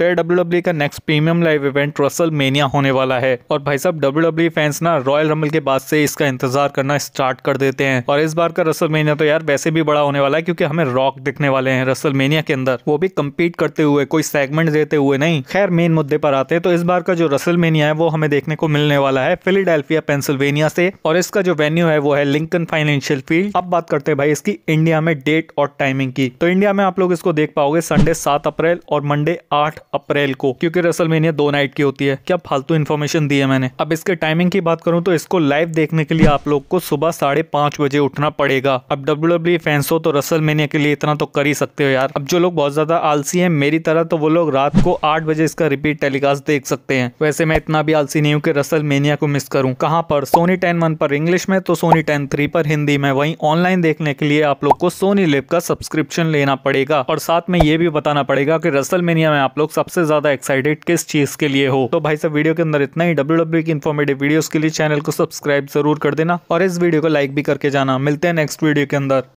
तो W e का next premium live event WrestleMania होने वाला है और भाई साहब डब्ल्यू फैंस e ना रॉयल रमल के बाद से इसका इंतजार करना स्टार्ट कर देते हैं और इस बार का रसल मेनिया तो यार वैसे भी बड़ा होने वाला है क्योंकि हमें रॉक दिखने वाले हैं रसल मेनिया के अंदर वो भी कम्पीट करते हुए कोई सेगमेंट देते हुए नहीं खैर मेन मुद्दे पर आते हैं तो इस बार का जो रसल मेनिया है वो हमें देखने को मिलने वाला है फिलीडेल्फिया पेंसिल्वेनिया से और इसका जो वेन्यू है वो है लिंकन फाइनेंशियल फील्ड अब बात करते हैं भाई इसकी इंडिया में डेट और टाइमिंग की तो इंडिया में आप लोग इसको देख पाओगे संडे सात अप्रैल और मंडे आठ अप्रैल को क्योंकि रसलमेनिया दो नाइट की होती है क्या फालतू इन्फॉर्मेशन दी है मैंने अब इसके टाइमिंग की बात करूँ तो इसको लाइव देखने के लिए आप लोग को सुबह साढ़े पांच बजे उठना पड़ेगा अब डब्ल्यू डब्ल्यू फैंस हो तो रसलमेनिया के लिए इतना तो कर ही सकते हो यार अब जो लोग बहुत ज्यादा आलसी है मेरी तरह तो वो लोग रात को आठ बजे इसका रिपीट टेलीकास्ट देख सकते हैं वैसे मैं इतना भी आलसी नहीं हूँ रसल रसलमेनिया को मिस करूँ कहाँ पर सोनी टेन वन पर इंग्लिश में तो सोनी टेन थ्री पर हिंदी में वही ऑनलाइन देखने के लिए आप लोग को सोनी लिप का सब्सक्रिप्शन लेना पड़ेगा और साथ में ये भी बताना पड़ेगा कि रसलमेनिया में आप लोग सबसे ज्यादा एक्साइटेड किस चीज के लिए हो तो भाई सब वीडियो के अंदर इतना ही डब्ल्यू डब्ल्यू e की इन्फॉर्मेटिव वीडियो के लिए चैनल को सब्सक्राइब जरूर कर देना और इस वीडियो को लाइक भी करके जाना मिलते हैं नेक्स्ट वीडियो के अंदर